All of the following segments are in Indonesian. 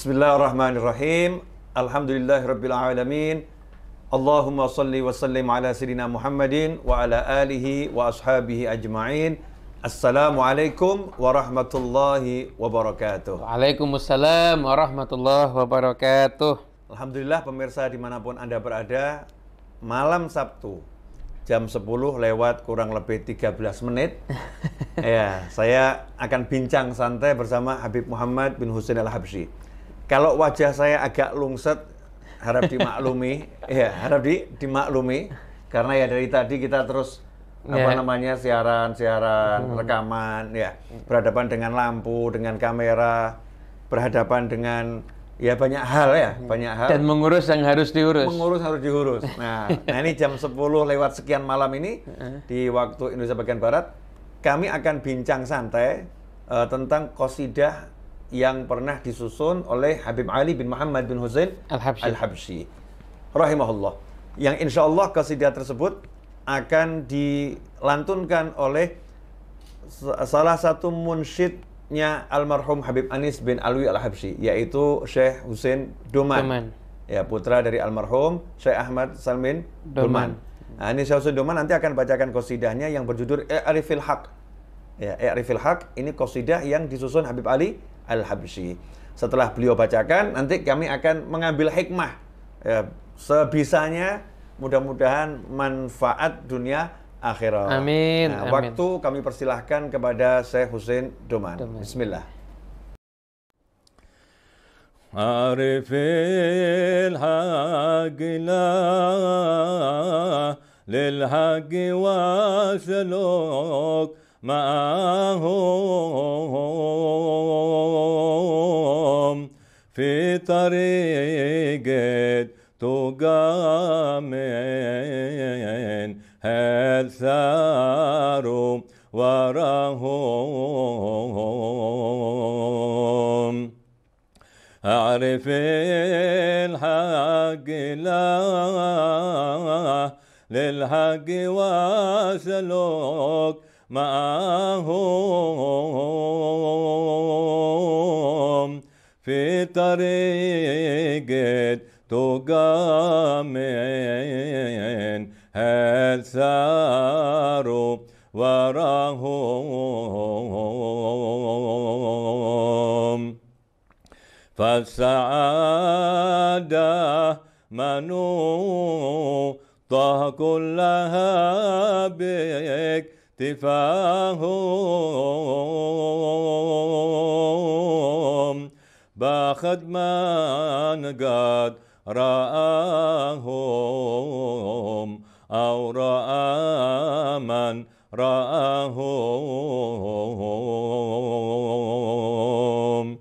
Bismillahirrahmanirrahim. Alhamdulillahirrabbilalamin. Allahumma salli wa sallim ala sirina Muhammadin wa ala alihi wa ashabihi ajma'in. Assalamualaikum warahmatullahi wabarakatuh. Waalaikumsalam warahmatullahi wabarakatuh. Alhamdulillah pemirsa dimanapun Anda berada, malam Sabtu jam 10 lewat kurang lebih 13 menit. ya, saya akan bincang santai bersama Habib Muhammad bin Husain Al-Habsyi. Kalau wajah saya agak lungset, harap dimaklumi. ya, harap di, dimaklumi. Karena ya dari tadi kita terus yeah. apa iya. namanya siaran-siaran, hmm. rekaman, ya berhadapan dengan lampu, dengan kamera, berhadapan dengan ya banyak hal ya, hmm. banyak hal. Dan mengurus yang harus diurus. Mengurus harus diurus. Nah, nah ini jam 10 lewat sekian malam ini di waktu Indonesia bagian barat, kami akan bincang santai uh, tentang kosidah yang pernah disusun oleh Habib Ali bin Muhammad bin Huzail Al-Habsyi. al Rahimahullah. Yang insya Allah kasidah tersebut akan dilantunkan oleh salah satu munsyidnya almarhum Habib Anis bin Alwi Al-Habsyi, yaitu Syekh Husain Duman. Duman. Ya, putra dari almarhum Syekh Ahmad Salmin Duman. Duman. Nah, ini Syekh Duman nanti akan bacakan kosidahnya yang berjudul Arifil Haq. Ya, Arifil Haq ini kosidah yang disusun Habib Ali Al-Habsyi. Setelah beliau bacakan, nanti kami akan mengambil hikmah. Ya, sebisanya mudah-mudahan manfaat dunia akhirat. Amin. Nah, Amin. Waktu kami persilahkan kepada Syekh Hussein Doman. Doman. Bismillah. lil wasluk معهم في طريق تقى من هل ثاروا وراهم أعرف الحق لا للحق واسلك معهم في طريق تقامين هل ساروا وراهم فالسعادة منوطة كلها بك تفاهم باخد من قد رآهم أو رأى من رآهم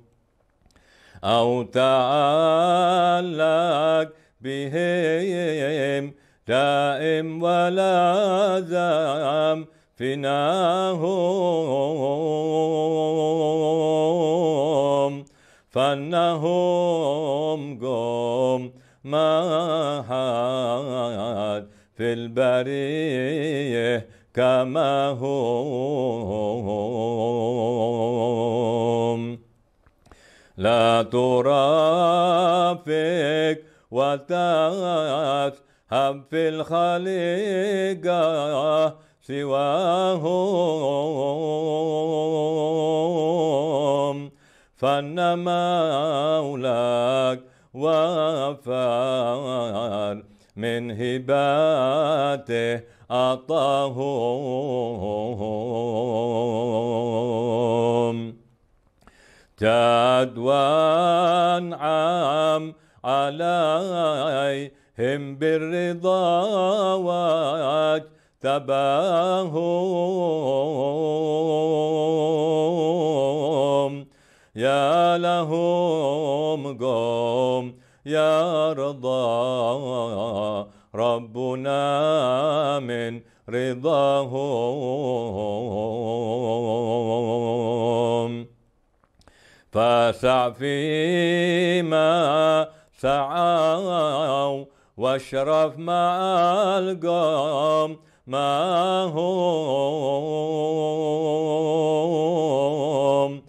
أو تعلق بهم دائم ولا ذنب فناهم فنهم قوم ما حد في البريه كما هم لا ترافق وتذهب في الخليقه سواهم فان مولاك وفار من هباته أعطاهم تدوان عام عليهم بالرضا تباهم يا لهم قوم يا رضا ربنا من رضاهم فسع فيما سعوا واشرف مع القوم معهم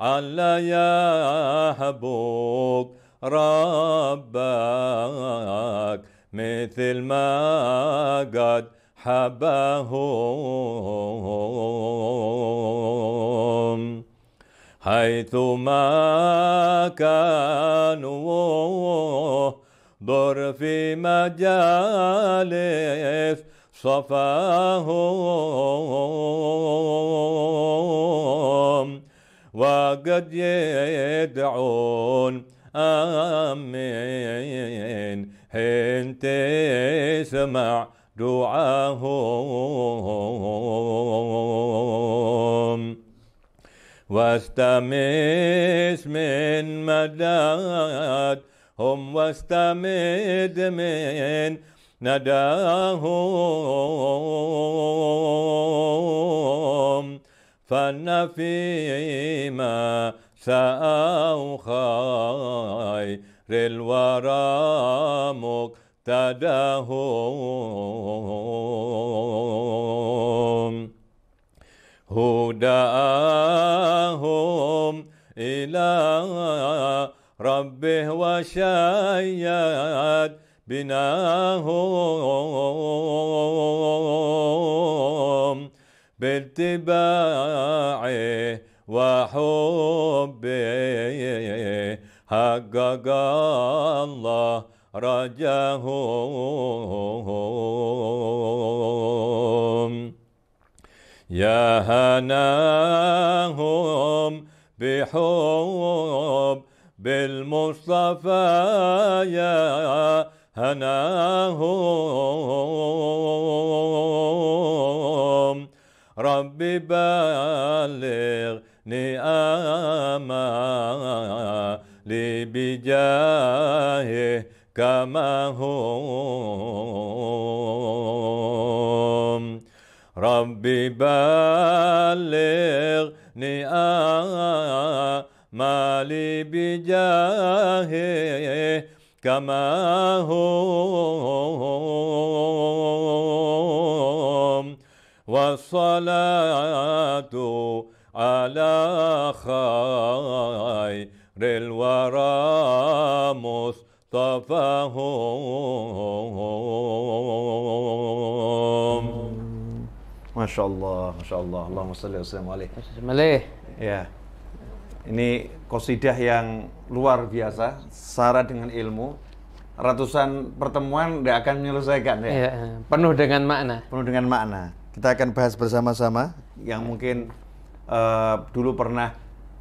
على يحبوك ربك مثل ما قد حبهم حيث ما كانوا ضر في مجالس صفاهم وقد يدعون آمين حين تسمع دعاهم واستمس من مددهم واستمد من ناداهم فنفيما ساو خير الورى مقتداهم هداهم إلى ربه وشيد بناهم باتباعه وحبه حقق الله رجاهم يا هناهم بحب بالمصطفى يا هناهم رب بالغ لي بجاهه كما هم رب بالغ لي بجاهه كما هم والصلاة على خير الورى مصطفاهم ما شاء الله ما شاء الله اللهم صل وسلم عليه ملي يا ini قصيدة yang luar biasa, syarat dengan ilmu, ratusan pertemuan tidak akan menyelesaikan ya. ya. Penuh dengan makna. Penuh dengan makna. Kita akan bahas bersama-sama yang mungkin uh, dulu pernah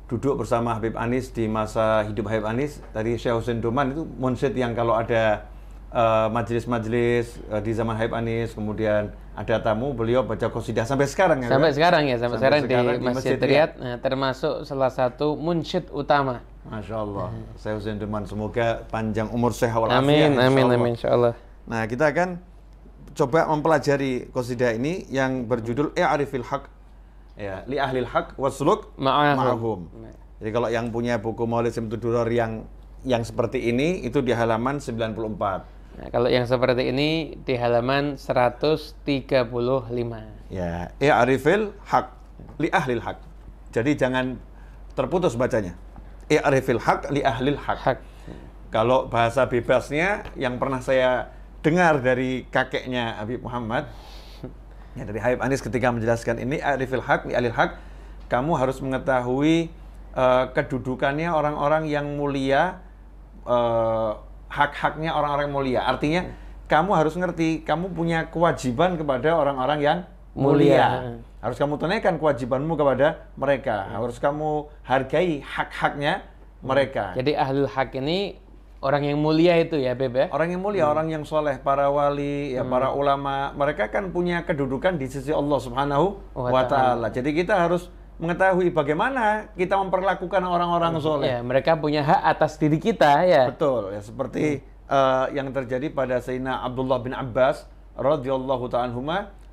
duduk bersama Habib Anis di masa hidup Habib Anis. Tadi Syekh Hussein Doman itu monset yang kalau ada eh, majelis-majelis uh, uh, di zaman Habib Anis, kemudian ada tamu beliau baca qasidah sampai sekarang ya. Sampai kan? sekarang ya, sampai, sampai sekarang, sekarang di, di Masjid Riyad, ya. termasuk salah satu munsyid utama Masya Allah. Saya Hussein Duman. semoga panjang umur sehat walafiat. Amin, amin, amin, insya Allah. Nah, kita akan coba mempelajari qasidah ini yang berjudul I'rifil Haq. Ya, li ahlil haq wasluk ma'ahum. Jadi kalau yang punya buku Maulid Simtuduror yang yang seperti ini itu di halaman 94. Nah, kalau yang seperti ini di halaman 135. Ya, I'rifil Haq li ahlil haq. Jadi jangan terputus bacanya i'rifil haq li ahlil haq. haq. Kalau bahasa bebasnya yang pernah saya dengar dari kakeknya Habib Muhammad ya dari Habib Anis ketika menjelaskan ini i'rifil haq li ahlil haq, kamu harus mengetahui uh, kedudukannya orang-orang yang mulia uh, hak-haknya orang-orang mulia. Artinya hmm. kamu harus ngerti kamu punya kewajiban kepada orang-orang yang mulia. mulia. Harus kamu tunaikan kewajibanmu kepada mereka. Iya. Harus kamu hargai hak-haknya iya. mereka. Jadi ahlul hak ini orang yang mulia itu ya, Beb ya? Orang yang mulia, hmm. orang yang soleh, para wali, ya hmm. para ulama. Mereka kan punya kedudukan di sisi Allah Subhanahu oh, wa taala. Jadi kita harus mengetahui bagaimana kita memperlakukan orang-orang iya, soleh. Ya, mereka punya hak atas diri kita ya. Betul, ya seperti hmm. uh, yang terjadi pada Sayyidina Abdullah bin Abbas radhiyallahu ta'ala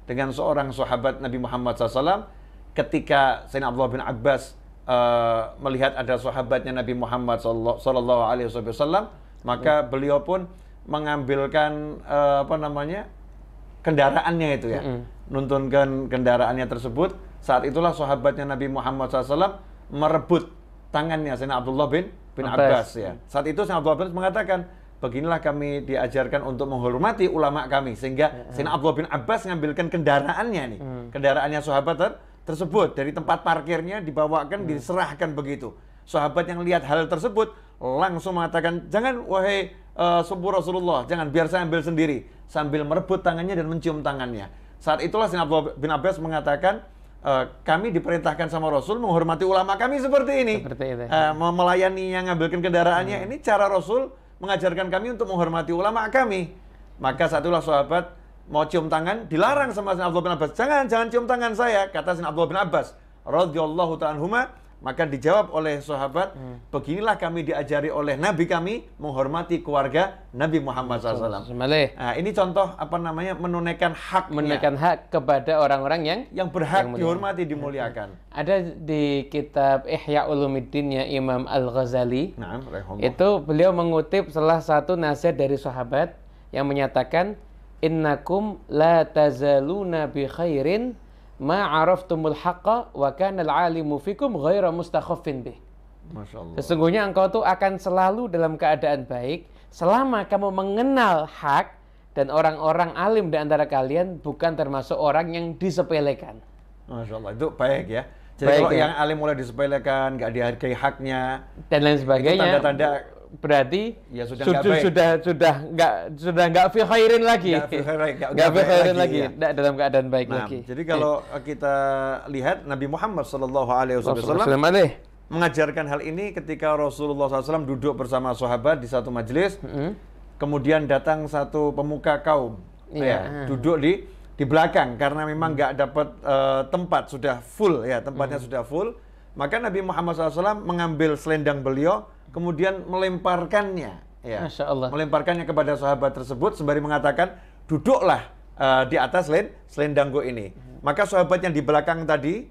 dengan seorang sahabat Nabi Muhammad SAW ketika Sayyidina Abdullah bin Abbas uh, melihat ada sahabatnya Nabi Muhammad Sallallahu Alaihi Wasallam maka hmm. beliau pun mengambilkan uh, apa namanya kendaraannya itu ya hmm nuntunkan kendaraannya tersebut saat itulah sahabatnya Nabi Muhammad SAW merebut tangannya Sayyidina Abdullah bin bin Abbas, Abbas ya saat itu Sayyidina Abdullah bin Abbas mengatakan beginilah kami diajarkan untuk menghormati ulama kami sehingga hmm. Sina Abdullah bin Abbas mengambilkan kendaraannya nih hmm. kendaraannya sahabat ter tersebut dari tempat mm. parkirnya dibawakan hmm. diserahkan begitu sahabat yang lihat hal tersebut langsung mengatakan jangan wahai uh, Rasulullah jangan biar saya ambil sendiri sambil merebut tangannya dan mencium tangannya saat itulah Sina Abdullah bin Abbas mengatakan eh, kami diperintahkan sama Rasul menghormati ulama kami seperti ini, seperti itu. Eh, melayani yang ngambilkan kendaraannya. Hmm. Ini cara Rasul mengajarkan kami untuk menghormati ulama kami. Maka satulah sahabat mau cium tangan, dilarang sama Sayyidina Abdullah bin Abbas. Jangan, jangan cium tangan saya, kata Sayyidina Abdullah bin Abbas. ta'ala maka dijawab oleh sahabat, hmm. beginilah kami diajari oleh Nabi kami menghormati keluarga Nabi Muhammad SAW. Nah, ini contoh apa namanya menunaikan hak, menunaikan hak kepada orang-orang yang yang berhak yang dihormati, dimuliakan. Hmm. Ada di kitab Ihya Ulumuddin Imam Al Ghazali. Nah, itu beliau mengutip salah satu nasihat dari sahabat yang menyatakan innakum la tazaluna bi khairin ma'araftumul haqqa wa kanal alimu fikum ghaira mustakhaffin bih. Sesungguhnya engkau tuh akan selalu dalam keadaan baik selama kamu mengenal hak dan orang-orang alim di antara kalian bukan termasuk orang yang disepelekan. Masya Allah, itu baik ya. Jadi baik kalau ya. yang alim mulai disepelekan, nggak dihargai haknya, dan lain sebagainya. Tanda-tanda berarti ya sudah sudah gak sudah sudah nggak sudah nggak fi khairin lagi nggak fi khairin, lagi, lagi. Ya. dalam keadaan baik nah, lagi jadi kalau eh. kita lihat Nabi Muhammad Shallallahu Alaihi Wasallam mengajarkan hal ini ketika Rasulullah SAW duduk bersama sahabat di satu majelis mm. Mm-hmm. kemudian datang satu pemuka kaum yeah. ya mm. duduk di di belakang karena memang nggak mm. dapat uh, tempat sudah full ya tempatnya mm. sudah full maka Nabi Muhammad SAW mengambil selendang beliau kemudian melemparkannya ya Masya Allah. melemparkannya kepada sahabat tersebut sembari mengatakan duduklah uh, di atas selend selendangku ini maka sahabat yang di belakang tadi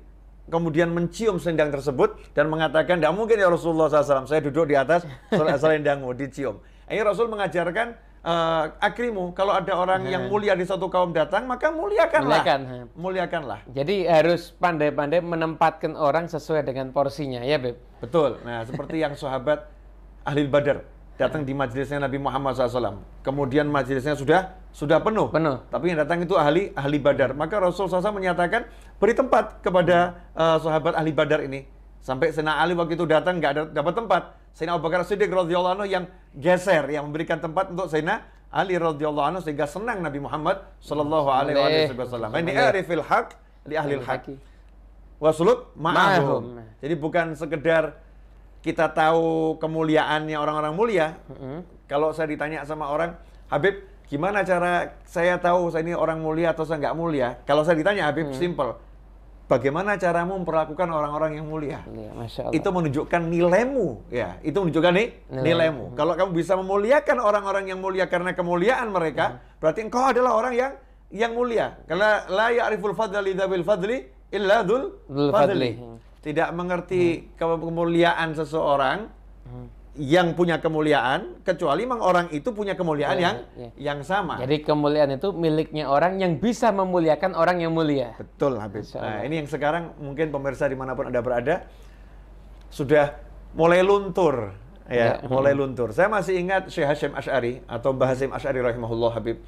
kemudian mencium selendang tersebut dan mengatakan tidak mungkin ya Rasulullah SAW saya duduk di atas selendangmu dicium ini Rasul mengajarkan uh, akrimu kalau ada orang hmm. yang mulia di suatu kaum datang maka muliakanlah Muliakan. muliakanlah jadi harus pandai-pandai menempatkan orang sesuai dengan porsinya ya Beb Betul. Nah, seperti yang sahabat ahli Badar datang di majelisnya Nabi Muhammad SAW. Kemudian majelisnya sudah sudah penuh. Penuh. Tapi yang datang itu ahli ahli Badar. Maka Rasul SAW menyatakan beri tempat kepada uh, sahabat ahli Badar ini. Sampai Sena Ali waktu itu datang nggak ada dapat tempat. Sena Abu Bakar Siddiq radhiyallahu anhu yang geser yang memberikan tempat untuk Sena Ali radhiyallahu anhu sehingga senang Nabi Muhammad Shallallahu alaihi wasallam. Ini arifil hak li ahli al-haqi wasulut ma'ahum. Jadi bukan sekedar kita tahu kemuliaannya orang-orang mulia. hmm Kalau saya ditanya sama orang, Habib, gimana cara saya tahu saya ini orang mulia atau saya nggak mulia? Kalau saya ditanya Habib, hmm simple. Bagaimana caramu memperlakukan orang-orang yang mulia? Iya, Itu menunjukkan nilaimu, ya. Itu menunjukkan nih nilaimu. hmm Kalau kamu bisa memuliakan orang-orang yang mulia karena kemuliaan mereka, hmm berarti engkau adalah orang yang yang mulia. Karena la ya'riful fadli li fadli illa dul fadli. Tidak mengerti hmm. kemuliaan seseorang yang punya kemuliaan kecuali memang orang itu punya kemuliaan ya, yang ya. yang sama. Jadi kemuliaan itu miliknya orang yang bisa memuliakan orang yang mulia. Betul Habib. Nah, ini yang sekarang mungkin pemirsa dimanapun Anda berada sudah mulai luntur ya, ya. mulai luntur. Saya masih ingat Syekh Hasyim Ashari atau Mbah Hasyim Asy'ari rahimahullah Habib.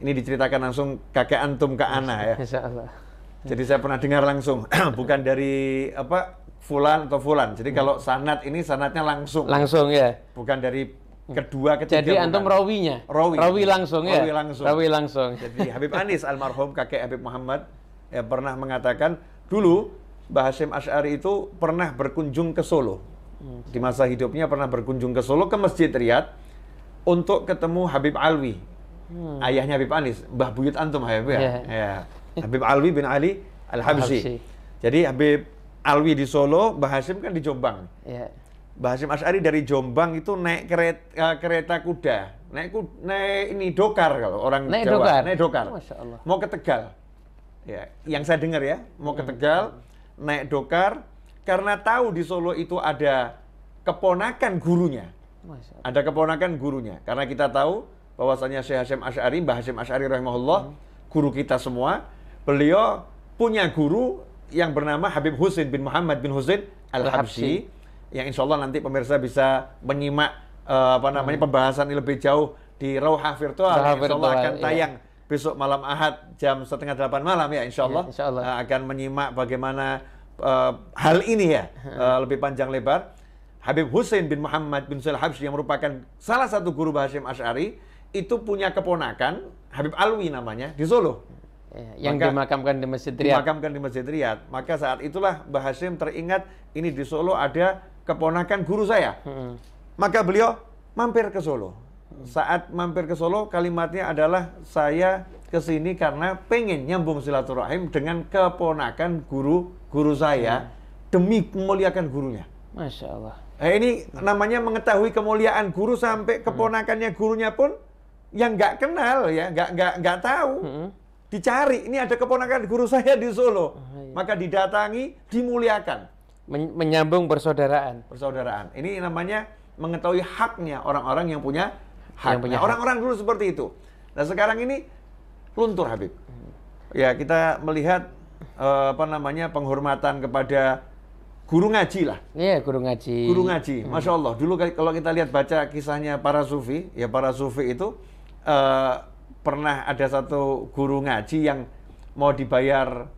Ini diceritakan langsung kakek antum ke ana ya. Insyaallah. Jadi saya pernah dengar langsung, bukan dari apa fulan atau fulan. Jadi hmm. kalau sanat ini sanatnya langsung. Langsung ya. Bukan dari kedua ketiga. Jadi bukan. antum rawinya. Rawi. Rawi langsung ya. Rawi langsung. Rawi langsung. Jadi Habib Anis almarhum kakek Habib Muhammad ya pernah mengatakan dulu Mbah Hasyim Asy'ari itu pernah berkunjung ke Solo. Hmm. Di masa hidupnya pernah berkunjung ke Solo ke Masjid Riyad untuk ketemu Habib Alwi. Hmm. Ayahnya Habib Anis, Mbah Buyut antum Habib ya. Yeah. ya. Eh. Habib Alwi bin Ali al Habsi. Jadi Habib Alwi di Solo, Mbah Hasim kan di Jombang. Ya. Mbah Hasim Asyari dari Jombang itu naik kereta, eh, kereta kuda, naik ku, naik ini dokar kalau orang naik Jawa, dokar. naik dokar. Masya Mau ke Tegal. Ya, yang saya dengar ya, mau ke hmm. Tegal, hmm. naik dokar karena tahu di Solo itu ada keponakan gurunya. Ada keponakan gurunya. Karena kita tahu bahwasanya Syekh Hasyim Asy'ari, Mbah Hasyim Asy'ari rahimahullah, hmm. guru kita semua, beliau punya guru yang bernama Habib Husin bin Muhammad bin Husin Al-Habsyi yang insya Allah nanti pemirsa bisa menyimak uh, apa namanya hmm. pembahasan ini lebih jauh di Rauha Virtual Rauhah insya Allah akan iya. tayang besok malam Ahad jam setengah delapan malam ya insya iya, Allah, ya, insya Allah. Uh, akan menyimak bagaimana uh, hal ini ya uh, lebih panjang lebar Habib Husin bin Muhammad bin Sul Habsyi yang merupakan salah satu guru Hashim Ash'ari itu punya keponakan Habib Alwi namanya di Solo Eh, yang maka, dimakamkan di Masjid Riyad. Dimakamkan di Masjid Riyad. Maka saat itulah Mbah Hashim teringat ini di Solo ada keponakan guru saya. Hmm. Maka beliau mampir ke Solo. Saat mampir ke Solo kalimatnya adalah saya ke sini karena pengen nyambung silaturahim dengan keponakan guru guru saya hmm. demi memuliakan gurunya. Masya Allah. Nah, ini namanya mengetahui kemuliaan guru sampai hmm. keponakannya gurunya pun yang nggak kenal ya nggak nggak nggak tahu. Hmm dicari ini ada keponakan guru saya di Solo oh, iya. maka didatangi dimuliakan Men menyambung persaudaraan persaudaraan ini namanya mengetahui haknya orang-orang yang punya haknya nah, orang-orang dulu seperti itu nah sekarang ini luntur Habib ya kita melihat uh, apa namanya penghormatan kepada guru ngaji lah. Iya, guru ngaji. Guru ngaji, hmm. masya Allah. Dulu kalau kita lihat baca kisahnya para sufi, ya para sufi itu uh, pernah ada satu guru ngaji yang mau dibayar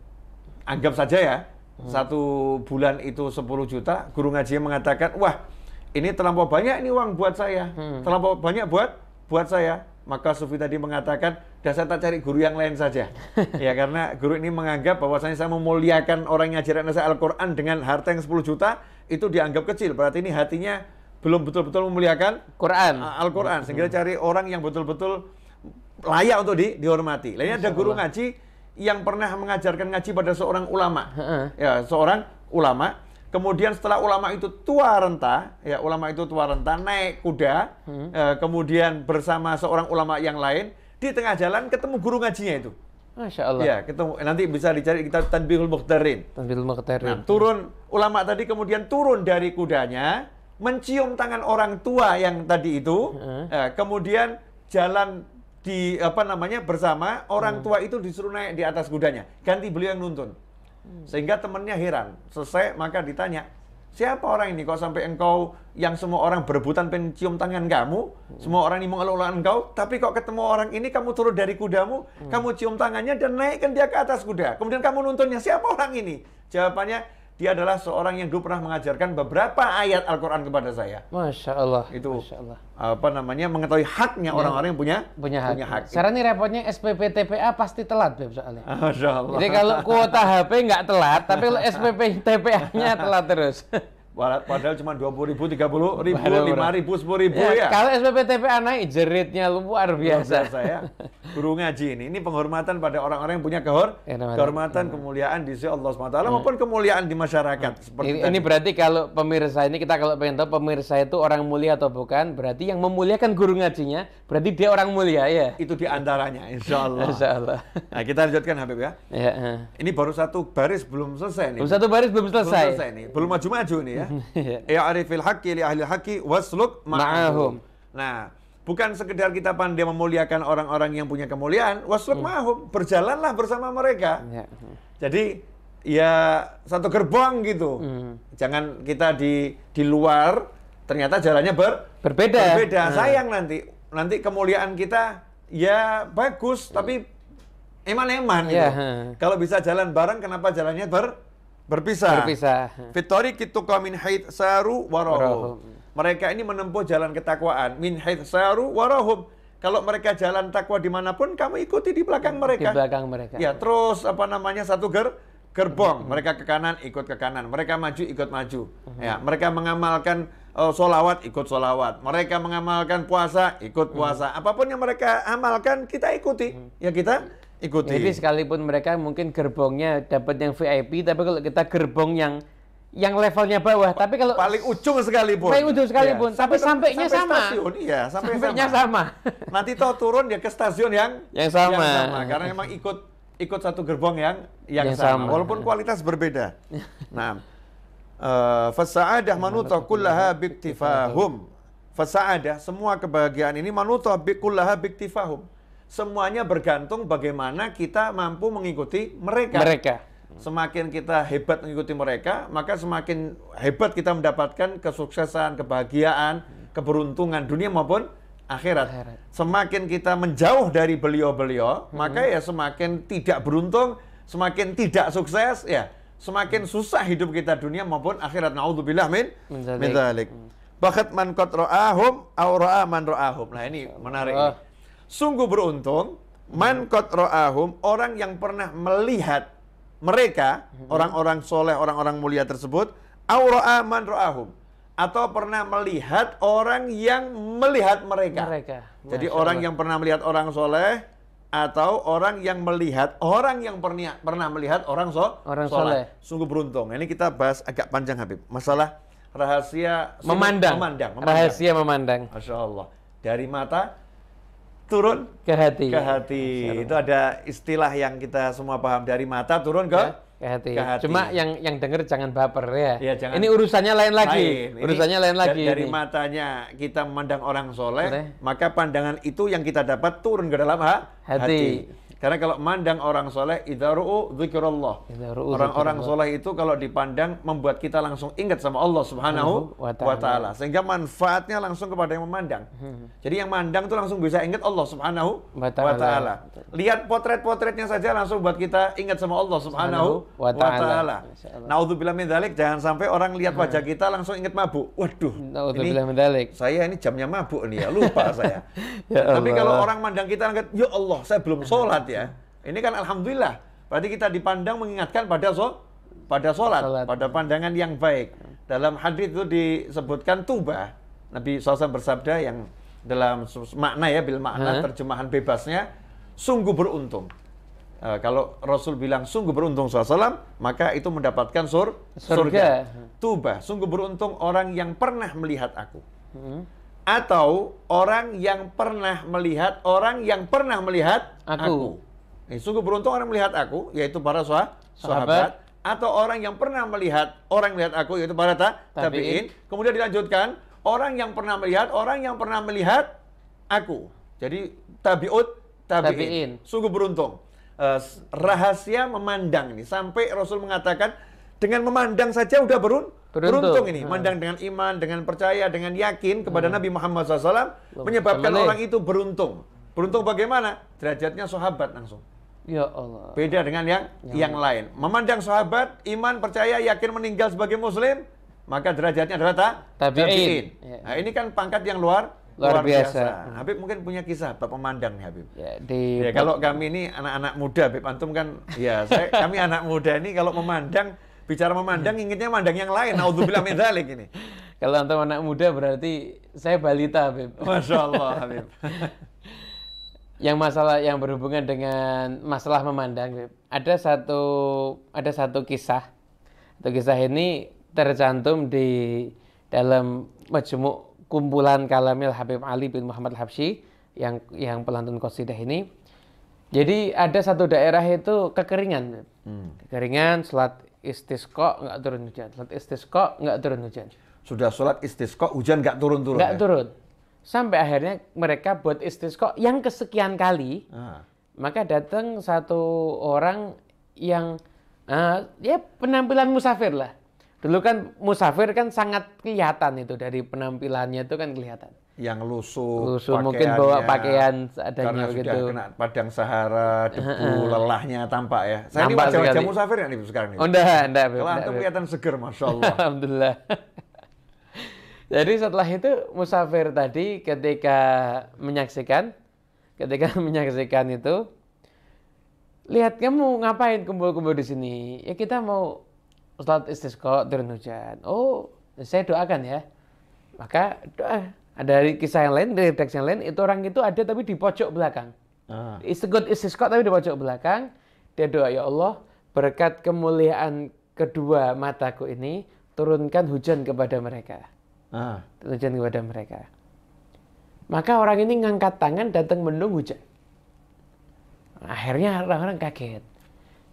anggap saja ya hmm. satu bulan itu 10 juta guru ngajinya mengatakan wah ini terlampau banyak ini uang buat saya hmm. terlampau banyak buat buat saya maka Sufi tadi mengatakan dasar saya tak cari guru yang lain saja ya karena guru ini menganggap bahwasanya saya memuliakan orang yang ngajarin saya Al-Quran dengan harta yang 10 juta itu dianggap kecil berarti ini hatinya belum betul-betul memuliakan Quran Al-Quran sehingga hmm. cari orang yang betul-betul layak untuk di, dihormati. Lainnya ada guru ngaji yang pernah mengajarkan ngaji pada seorang ulama. Ya, seorang ulama. Kemudian setelah ulama itu tua renta, ya ulama itu tua renta naik kuda, hmm. eh, kemudian bersama seorang ulama yang lain di tengah jalan ketemu guru ngajinya itu. Masya Allah. Ya, ketemu eh, nanti bisa dicari kita Tanbihul Mukhtarin. Tanbihul Mukhtarin. Nah, turun ulama tadi kemudian turun dari kudanya, mencium tangan orang tua yang tadi itu, hmm. eh, kemudian jalan di apa namanya bersama orang hmm. tua itu disuruh naik di atas kudanya ganti beliau yang nuntun hmm. sehingga temennya heran selesai maka ditanya siapa orang ini kok sampai engkau yang semua orang berebutan pencium tangan kamu hmm. semua orang ini mengelola engkau tapi kok ketemu orang ini kamu turun dari kudamu kamu cium tangannya dan naikkan dia ke atas kuda kemudian kamu nuntunnya siapa orang ini jawabannya dia adalah seorang yang dulu pernah mengajarkan beberapa ayat Al-Quran kepada saya. Masya Allah. Itu Masya Allah. apa namanya mengetahui haknya ya. orang-orang ya. yang punya punya hak. Punya hak. Sekarang ini repotnya SPP TPA pasti telat Beb soalnya. Masya Allah. Jadi kalau kuota HP nggak telat, tapi kalau SPP TPA nya telat terus. Padahal cuma dua puluh ribu, tiga puluh ribu, lima ribu, sepuluh ribu ya. ya. Kalau TPA naik, jeritnya luar biasa. Luar biasa ya. Guru ngaji ini, ini penghormatan pada orang-orang yang punya kehor, ya, kehormatan, ya. kemuliaan di sisi Allah SWT, ya. Hmm. maupun kemuliaan di masyarakat. Hmm. Seperti ini, ini berarti kalau pemirsa ini, kita kalau pengen tahu pemirsa itu orang mulia atau bukan, berarti yang memuliakan guru ngajinya, berarti dia orang mulia ya. Itu antaranya, insya Allah. insya Allah. Nah, kita lanjutkan Habib ya. ya. Eh. Ini baru satu baris belum selesai nih. Belum satu baris belum selesai. Belum nih, belum maju-maju nih ya ya. I'rif fil haqqi li ahli haqqi wasluk ma'ahum. Nah, bukan sekedar kita pandai memuliakan orang-orang yang punya kemuliaan, wasluk hmm. ma'ahum, berjalanlah bersama mereka. Ya. Jadi ya satu gerbong gitu. Hmm. Jangan kita di di luar ternyata jalannya ber berbeda. Berbeda. Hmm. Sayang nanti nanti kemuliaan kita ya bagus hmm. tapi ya. eman-eman yeah. gitu. Kalau bisa jalan bareng kenapa jalannya ber berpisah. Berpisah. Fitori kau min haid saru warohum. Mereka ini menempuh jalan ketakwaan. Min haid saru warohum. Kalau mereka jalan takwa dimanapun, kamu ikuti di belakang mereka. Di belakang mereka. Ya, terus apa namanya satu ger gerbong. Mm-hmm. Mereka ke kanan, ikut ke kanan. Mereka maju, ikut maju. Mm-hmm. Ya, mereka mengamalkan uh, eh, solawat, ikut solawat. Mereka mengamalkan puasa, ikut mm-hmm. puasa. Apapun yang mereka amalkan, kita ikuti. Ya kita ikuti. Jadi sekalipun mereka mungkin gerbongnya dapat yang VIP, tapi kalau kita gerbong yang yang levelnya bawah, pa tapi kalau paling ujung sekalipun. Paling ujung sekalipun, ya. tapi sampainya sampai sama. Stasiun, iya, sampai sampainya sama. sama. Nanti tahu turun ya ke stasiun yang yang sama. Yang sama. Karena memang ikut ikut satu gerbong yang yang, yang sama. sama. Walaupun kualitas berbeda. nah, eh, fasaadah manuto kullaha biktifahum. Fasaadah semua kebahagiaan ini manuto bikullaha biktifahum semuanya bergantung bagaimana kita mampu mengikuti mereka. Mereka. Semakin kita hebat mengikuti mereka, maka semakin hebat kita mendapatkan kesuksesan, kebahagiaan, keberuntungan dunia maupun akhirat. akhirat. Semakin kita menjauh dari beliau-beliau, hmm. maka ya semakin tidak beruntung, semakin tidak sukses, ya semakin hmm. susah hidup kita dunia maupun akhirat. Naudzubillah min min hmm. Bakat man qad ra'ahum aw ra'a man ra'ahum. Nah ini menarik. Oh sungguh beruntung man kot hmm. ro'ahum, orang yang pernah melihat mereka hmm. orang-orang soleh orang-orang mulia tersebut au man ro'ahum. atau pernah melihat orang yang melihat mereka. mereka. Jadi Allah. orang yang pernah melihat orang soleh atau orang yang melihat orang yang pernah pernah melihat orang so orang soleh. soleh. Sungguh beruntung. Ini kita bahas agak panjang Habib. Masalah rahasia memandang. memandang, memandang. Rahasia memandang. Masya Allah. Dari mata turun ke hati. Ke hati. Nah, seru. Itu ada istilah yang kita semua paham dari mata turun ke ke, hati. ke hati. Cuma yang yang dengar jangan baper ya. ya jangan ini urusannya lain lagi. Lain. Urusannya lain lagi. Dari ini. matanya kita memandang orang soleh, soleh, maka pandangan itu yang kita dapat turun ke dalam ha? hati. hati. Karena kalau mandang orang soleh, idharu'u zikrullah. Orang-orang soleh itu kalau dipandang membuat kita langsung ingat sama Allah subhanahu wa ta'ala. Sehingga manfaatnya langsung kepada yang memandang. Hmm. Jadi yang mandang itu langsung bisa ingat Allah subhanahu wa ta'ala. Lihat potret-potretnya saja langsung buat kita ingat sama Allah subhanahu wa ta'ala. Na'udzubillah min dalik, jangan sampai orang lihat hmm. wajah kita langsung ingat mabuk. Waduh, ini Saya ini jamnya mabuk nih ya, lupa saya. Ya Tapi kalau orang mandang kita, ya Allah, saya belum sholat ya ya. Ini kan alhamdulillah. Berarti kita dipandang mengingatkan pada so, pada sholat, pada pandangan yang baik. Dalam hadis itu disebutkan tuba. Nabi SAW bersabda yang dalam makna ya, bil makna hmm. terjemahan bebasnya, sungguh beruntung. Uh, kalau Rasul bilang sungguh beruntung SAW, maka itu mendapatkan sur surga. surga. Tuba, sungguh beruntung orang yang pernah melihat aku. Hmm. Atau orang yang pernah melihat, orang yang pernah melihat aku. aku. Eh, sungguh beruntung orang melihat aku, yaitu para sah sahabat, atau orang yang pernah melihat orang melihat aku, yaitu para ta tabiin. Kemudian dilanjutkan orang yang pernah melihat orang yang pernah melihat aku. Jadi tabiut tabiin. tabiin. Sungguh beruntung. Uh, rahasia memandang ini sampai Rasul mengatakan dengan memandang saja udah berun beruntung, beruntung ini. Hmm. dengan iman, dengan percaya, dengan yakin kepada hmm. Nabi Muhammad SAW menyebabkan orang itu beruntung. Beruntung bagaimana? Derajatnya sahabat langsung. Ya Allah. Beda dengan yang ya. yang lain. Memandang sahabat, iman, percaya, yakin meninggal sebagai muslim, maka derajatnya adalah ta tabiin. Ya. Nah, ini kan pangkat yang luar luar, biasa. biasa. Hmm. Habib mungkin punya kisah atau pemandang nih Habib. Ya, di... ya kalau kami ini anak-anak muda Habib antum kan ya saya kami anak muda ini kalau memandang bicara memandang inginnya memandang yang lain. Nauzubillah min dzalik ini. Kalau antum anak muda berarti saya balita Habib. Masya Allah Habib. yang masalah yang berhubungan dengan masalah memandang ada satu ada satu kisah satu kisah ini tercantum di dalam majemuk kumpulan kalamil Habib Ali bin Muhammad Habsyi yang yang pelantun qasidah ini jadi ada satu daerah itu kekeringan hmm. kekeringan sholat istisqo nggak turun hujan sholat istisqo nggak turun hujan sudah sholat istisqo, hujan nggak turun turun nggak ya? turun sampai akhirnya mereka buat kok yang kesekian kali ah. maka datang satu orang yang uh, ya penampilan musafir lah dulu kan musafir kan sangat kelihatan itu dari penampilannya itu kan kelihatan yang lusuh, lusuh mungkin bawa pakaian adanya karena gitu. kena padang sahara, debu, eh, eh. lelahnya tampak ya. Saya nampak ini wajah-wajah musafir ya nih sekarang nih? Oh, enggak, enggak. enggak, enggak, enggak. kelihatan seger, masya Allah. Alhamdulillah. Jadi setelah itu musafir tadi ketika menyaksikan, ketika menyaksikan itu, lihat kamu ngapain kumpul-kumpul di sini? Ya kita mau sholat istisqa turun hujan. Oh, saya doakan ya. Maka doa. Ada dari kisah yang lain, dari teks yang lain, itu orang itu ada tapi di pojok belakang. Ah. Istikot istisqa tapi di pojok belakang. Dia doa, ya Allah, berkat kemuliaan kedua mataku ini, turunkan hujan kepada mereka. Ah. Hujan kepada mereka. Maka orang ini ngangkat tangan datang mendung hujan. Akhirnya orang-orang kaget.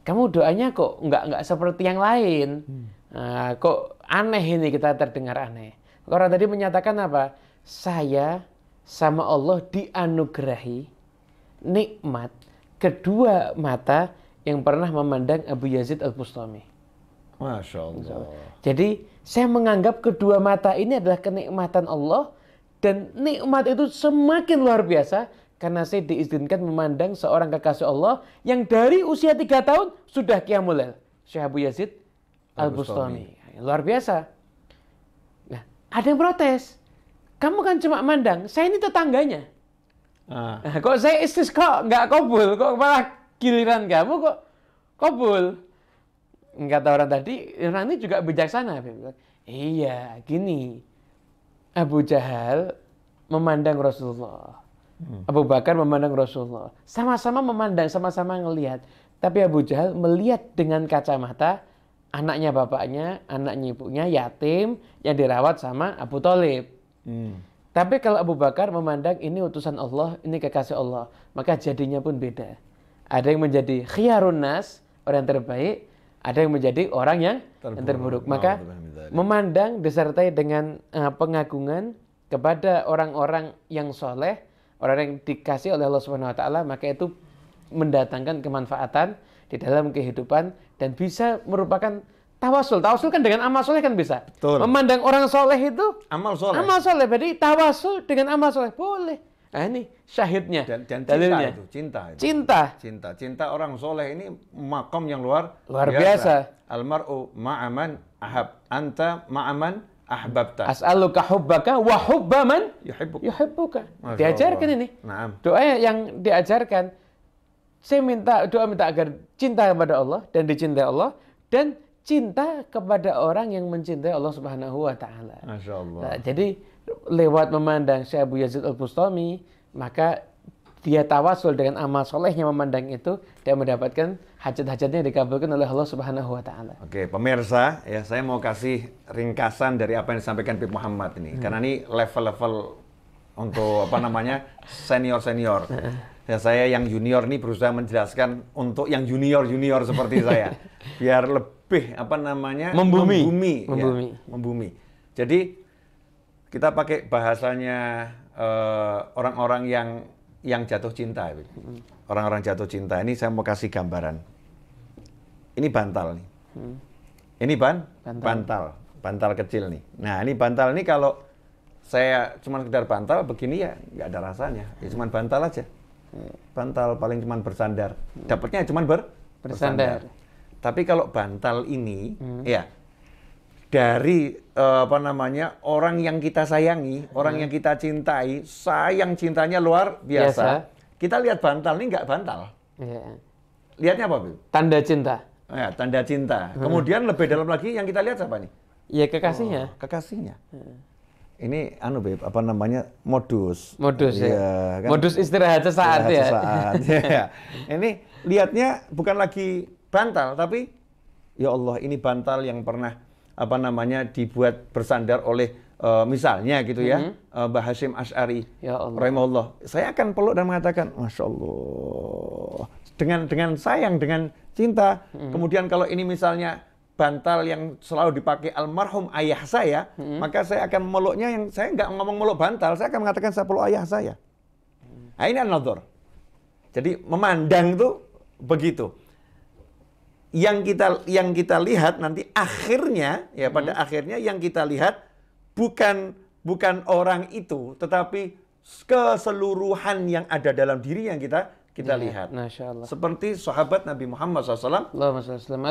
Kamu doanya kok nggak nggak seperti yang lain. Hmm. Uh, kok aneh ini kita terdengar aneh. Orang tadi menyatakan apa? Saya sama Allah dianugerahi nikmat kedua mata yang pernah memandang Abu Yazid Al-Bustami. Masya Allah. Jadi saya menganggap kedua mata ini adalah kenikmatan Allah dan nikmat itu semakin luar biasa karena saya diizinkan memandang seorang kekasih Allah yang dari usia tiga tahun sudah kiamulail. Syekh Abu Yazid Al-Bustami. luar biasa. Nah, ada yang protes. Kamu kan cuma mandang, saya ini tetangganya. Ah. Nah, kok saya istis kok nggak kobul, kok malah giliran kamu kok kobul kata orang tadi Yunani juga bijaksana iya gini Abu Jahal memandang Rasulullah hmm. Abu Bakar memandang Rasulullah sama-sama memandang sama-sama ngelihat tapi Abu Jahal melihat dengan kacamata anaknya bapaknya anaknya ibunya yatim yang dirawat sama Abu Talib hmm. Tapi kalau Abu Bakar memandang ini utusan Allah, ini kekasih Allah, maka jadinya pun beda. Ada yang menjadi khiyarun nas, orang terbaik, ada yang menjadi orang yang terburuk. terburuk. Maka memandang disertai dengan eh, pengagungan kepada orang-orang yang soleh, orang yang dikasih oleh Allah Subhanahu Wa Taala, maka itu mendatangkan kemanfaatan di dalam kehidupan dan bisa merupakan tawasul. Tawasul kan dengan amal soleh kan bisa. Betul. Memandang orang soleh itu amal soleh. Amal soleh. jadi tawasul dengan amal soleh boleh. Nah ini syahidnya. Dan, dan dalilnya. cinta itu, cinta, itu. cinta. Cinta. Cinta orang soleh ini makom yang luar luar biasa. biasa. Almaru ma'aman ahab. Anta ma'aman ahbabta. As'aluka hubbaka wa hubba man yuhibbuka. yuhibbuka. Diajarkan ini. Naam. Doa yang diajarkan. Saya minta doa minta agar cinta kepada Allah dan dicintai Allah dan cinta kepada orang yang mencintai Allah Subhanahu wa taala. Nah, jadi lewat memandang Syekh Abu Yazid Al-Bustami, maka dia tawasul dengan amal solehnya memandang itu dia mendapatkan hajat-hajatnya dikabulkan oleh Allah Subhanahu wa taala. Oke, pemirsa, ya saya mau kasih ringkasan dari apa yang disampaikan Pip Muhammad ini. Hmm. Karena ini level-level untuk apa namanya? senior-senior. ya saya yang junior nih berusaha menjelaskan untuk yang junior-junior seperti saya biar lebih lebih apa namanya membumi membumi ya, membumi, ya, membumi. jadi kita pakai bahasanya eh, orang-orang uh, yang yang jatuh cinta orang-orang jatuh cinta ini saya mau kasih gambaran ini bantal nih hmm. ini ban bantal. bantal bantal kecil nih nah ini bantal ini kalau saya cuma sekedar bantal begini ya nggak ada rasanya ya cuma bantal aja hmm. bantal paling cuma bersandar hmm. dapatnya cuma ber bersandar. bersandar tapi kalau bantal ini hmm. ya dari uh, apa namanya orang yang kita sayangi, hmm. orang yang kita cintai, sayang cintanya luar biasa. biasa. Kita lihat bantal ini nggak bantal. Yeah. Lihatnya apa, Bu? Tanda cinta. Ya, tanda cinta. Hmm. Kemudian lebih dalam lagi yang kita lihat siapa nih? Ya kekasihnya. Oh, kekasihnya. Hmm. Ini anu babe, apa namanya? modus. Modus ya. ya kan? Modus istirahat sesaat istirahat ya. Sesaat. ya. Ini lihatnya bukan lagi bantal, tapi ya Allah ini bantal yang pernah apa namanya dibuat bersandar oleh uh, misalnya gitu ya mm-hmm. uh, Mbah Hashim Ash'ari ya Allah. Rahimahullah. saya akan peluk dan mengatakan Masya Allah dengan dengan sayang dengan cinta mm-hmm. kemudian kalau ini misalnya bantal yang selalu dipakai almarhum ayah saya mm-hmm. maka saya akan meluknya yang saya nggak ngomong meluk bantal saya akan mengatakan saya peluk ayah saya mm-hmm. nah, ini an jadi memandang tuh begitu yang kita yang kita lihat nanti akhirnya ya hmm. pada akhirnya yang kita lihat bukan bukan orang itu tetapi keseluruhan yang ada dalam diri yang kita kita ya, lihat. Allah. Seperti sahabat Nabi Muhammad SAW.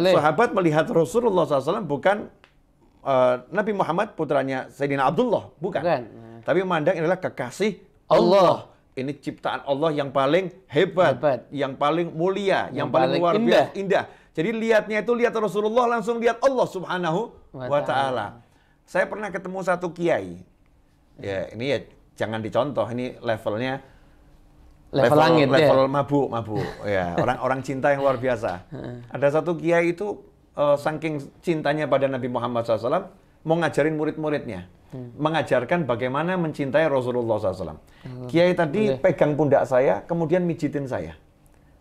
Sahabat melihat Rasulullah SAW bukan uh, Nabi Muhammad putranya Sayyidina Abdullah, bukan. bukan. Tapi memandang adalah kekasih Allah. Allah. Ini ciptaan Allah yang paling hebat, hebat. yang paling mulia, yang, yang paling, paling luar indah. biasa indah jadi lihatnya itu lihat Rasulullah langsung lihat Allah Subhanahu wa taala. Saya pernah ketemu satu kiai. Ya, ini ya jangan dicontoh, ini levelnya level, level langit ya? level ya? mabuk mabuk ya orang-orang cinta yang luar biasa ada satu kiai itu uh, saking cintanya pada Nabi Muhammad SAW mau ngajarin murid-muridnya hmm. mengajarkan bagaimana mencintai Rasulullah SAW hmm. Oh, kiai tadi Oke. pegang pundak saya kemudian mijitin saya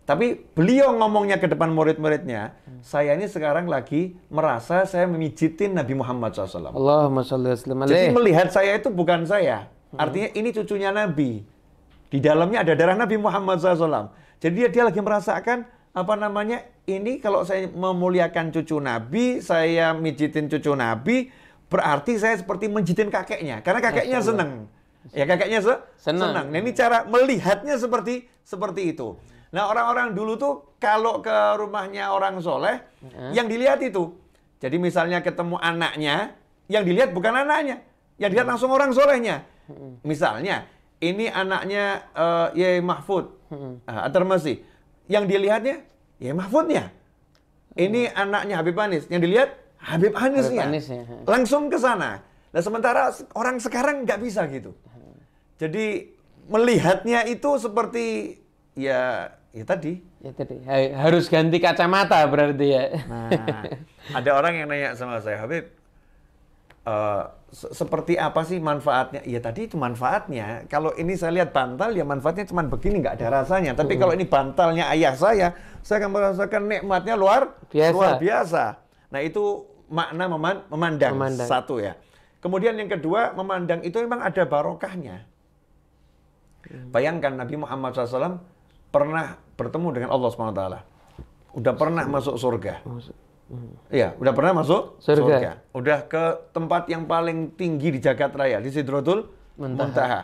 tapi beliau ngomongnya ke depan murid-muridnya, hmm. saya ini sekarang lagi merasa saya memijitin Nabi Muhammad SAW. Allahumma salli Jadi melihat saya itu bukan saya. Hmm. Artinya ini cucunya Nabi. Di dalamnya ada darah Nabi Muhammad SAW. Jadi dia, dia lagi merasakan apa namanya ini kalau saya memuliakan cucu Nabi, saya mijitin cucu Nabi, berarti saya seperti menjitin kakeknya. Karena kakeknya seneng. Ya kakeknya se seneng. seneng. Nah, ini cara melihatnya seperti seperti itu. Nah orang-orang dulu tuh kalau ke rumahnya orang soleh, hmm. yang dilihat itu. Jadi misalnya ketemu anaknya, yang dilihat bukan anaknya, yang dilihat hmm. langsung orang solehnya. Hmm. Misalnya ini anaknya uh, Yai Mahfud, hmm. uh, ah, masih Yang dilihatnya Yai Mahfudnya. Ini hmm. anaknya Habib Anis. Yang dilihat Habib Anisnya. Habib Anisnya. Langsung ke sana. Nah sementara orang sekarang nggak bisa gitu. Hmm. Jadi melihatnya itu seperti ya ya tadi. Ya tadi. Harus ganti kacamata berarti ya. Nah, ada orang yang nanya sama saya, Habib, uh, se seperti apa sih manfaatnya? Ya tadi itu manfaatnya. Kalau ini saya lihat bantal, ya manfaatnya cuma begini, nggak ada rasanya. Tapi kalau ini bantalnya ayah saya, saya akan merasakan nikmatnya luar biasa. Luar biasa. Nah itu makna meman memandang, memandang satu ya. Kemudian yang kedua, memandang itu memang ada barokahnya. Mm. Bayangkan Nabi Muhammad SAW pernah bertemu dengan Allah Subhanahu Wa Taala, Udah pernah masuk surga. Hmm. Iya, udah pernah masuk surga. surga. Udah ke tempat yang paling tinggi di jagat raya, di Sidrotul Muntaha. Muntaha.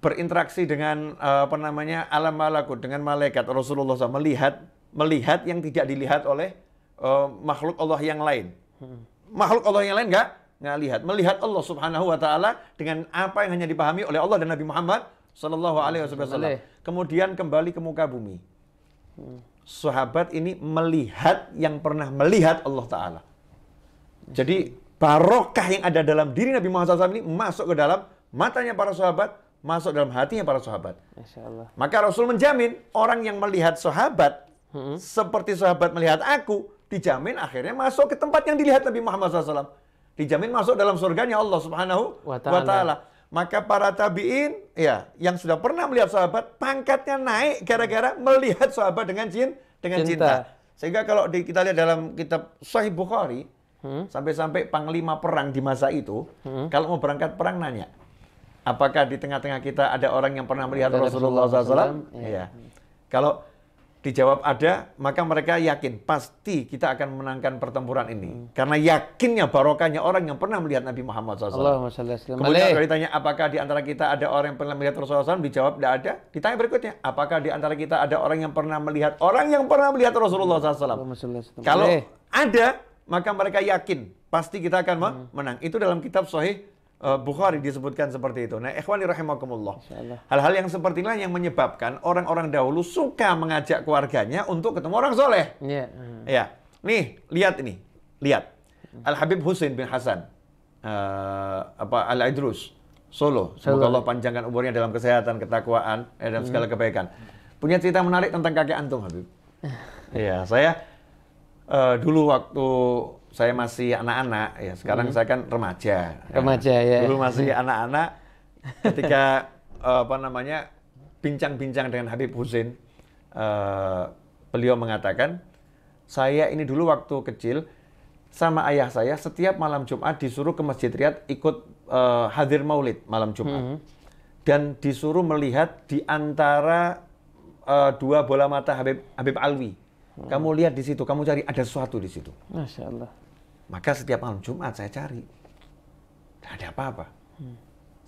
Berinteraksi dengan eh, apa namanya alam malakut, dengan malaikat Rasulullah SAW melihat melihat yang tidak dilihat oleh uh, makhluk Allah yang lain. Hmm. Makhluk Allah yang lain enggak? nggak lihat, melihat Allah Subhanahu Wa Taala dengan apa yang hanya dipahami oleh Allah dan Nabi Muhammad Sallallahu Alaihi Wasallam. Kemudian kembali ke muka bumi. Hmm. Sahabat ini melihat yang pernah melihat Allah Taala. Jadi barokah yang ada dalam diri Nabi Muhammad SAW ini masuk ke dalam matanya para sahabat, masuk dalam hatinya para sahabat. Maka Rasul menjamin orang yang melihat sahabat hmm. seperti sahabat melihat aku, dijamin akhirnya masuk ke tempat yang dilihat Nabi Muhammad SAW. Dijamin masuk dalam surganya Allah Subhanahu wa Ta'ala. Maka para tabiin ya yang sudah pernah melihat sahabat pangkatnya naik gara-gara melihat sahabat dengan jin dengan cinta. cinta. Sehingga kalau di, kita lihat dalam kitab Sahih Bukhari hmm? sampai-sampai hmm. panglima perang di masa itu hmm. kalau mau berangkat perang nanya apakah di tengah-tengah kita ada orang yang pernah melihat Rasulullah, SAW? Iya. Ya. Kalau dijawab ada, maka mereka yakin pasti kita akan menangkan pertempuran ini. Hmm. Karena yakinnya barokahnya orang yang pernah melihat Nabi Muhammad SAW. Allah, Kemudian kalau ditanya apakah di antara kita ada orang yang pernah melihat Rasulullah SAW, dijawab tidak ada. Ditanya berikutnya, apakah di antara kita ada orang yang pernah melihat orang yang pernah melihat Rasulullah SAW? Kalau ada, maka mereka yakin pasti kita akan hmm. menang. Itu dalam kitab Sahih Eh, Bukhari disebutkan seperti itu. Nah, ikhwani rahimakumullah. Hal-hal yang seperti inilah yang menyebabkan orang-orang dahulu suka mengajak keluarganya untuk ketemu orang soleh. Iya. Yeah. Ya. Nih, lihat ini. Lihat. Al-Habib Husain bin Hasan. Uh, apa Al-Idrus. Solo. Semoga Allah panjangkan umurnya dalam kesehatan, ketakwaan, eh, dalam segala hmm. kebaikan. Punya cerita menarik tentang kakek Antum, Habib. Iya, saya uh, dulu waktu saya masih anak-anak ya sekarang hmm. saya kan remaja ya. remaja ya, ya. dulu masih anak-anak ketika eh, apa namanya bincang-bincang dengan Habib Husin uh, eh, beliau mengatakan saya ini dulu waktu kecil sama ayah saya setiap malam Jumat disuruh ke Masjid Riyad ikut uh, hadir Maulid malam Jumat hmm. dan disuruh melihat di antara uh, dua bola mata Habib Habib Alwi hmm. kamu lihat di situ kamu cari ada sesuatu di situ Masya Allah maka setiap malam Jumat saya cari. Tidak ada apa-apa. Hmm.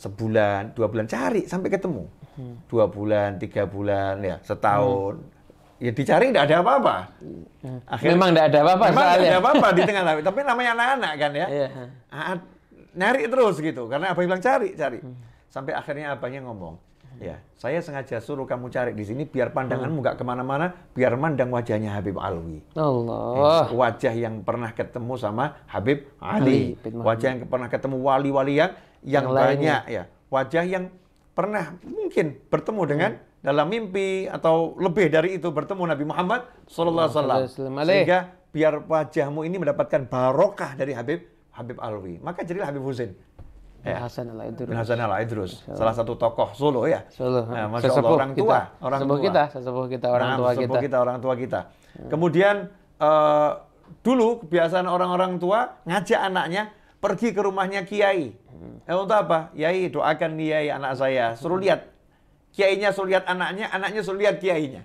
Sebulan, dua bulan cari sampai ketemu. Hmm. Dua bulan, tiga bulan, ya setahun. Hmm. Ya dicari tidak ada apa-apa. Hmm. Akhirnya, memang tidak ada apa-apa Memang tidak ada apa-apa di tengah tapi, Tapi namanya anak-anak kan ya. Yeah. Nyari terus gitu. Karena abah bilang cari, cari. Hmm. Sampai akhirnya abahnya ngomong, Ya, saya sengaja suruh kamu cari di sini biar pandanganmu hmm. nggak hmm. kemana-mana, biar mandang wajahnya Habib Alwi. Allah. Eh, wajah yang pernah ketemu sama Habib Ali, Ali wajah yang pernah ketemu wali-wali yang yang, yang banyak lainnya. ya, wajah yang pernah mungkin bertemu dengan hmm. dalam mimpi atau lebih dari itu bertemu Nabi Muhammad Sallallahu Alaihi Wasallam sehingga biar wajahmu ini mendapatkan barokah dari Habib Habib Alwi maka jadilah Habib Husin Ya Hasan Al Idrus. Hasan Al Idrus, salah satu tokoh Solo ya. Solo. Nah, Masya sesepuh orang tua, kita. orang sesepuh tua. kita, sesepuh kita, orang nah, tua kita. kita, orang tua kita. Hmm. Kemudian uh, dulu kebiasaan orang-orang tua ngajak anaknya pergi ke rumahnya kiai. Hmm. Eh, untuk apa? Kiai doakan nih kiai anak saya. Suruh hmm. lihat kiainya, suruh lihat anaknya, anaknya suruh lihat kiainya.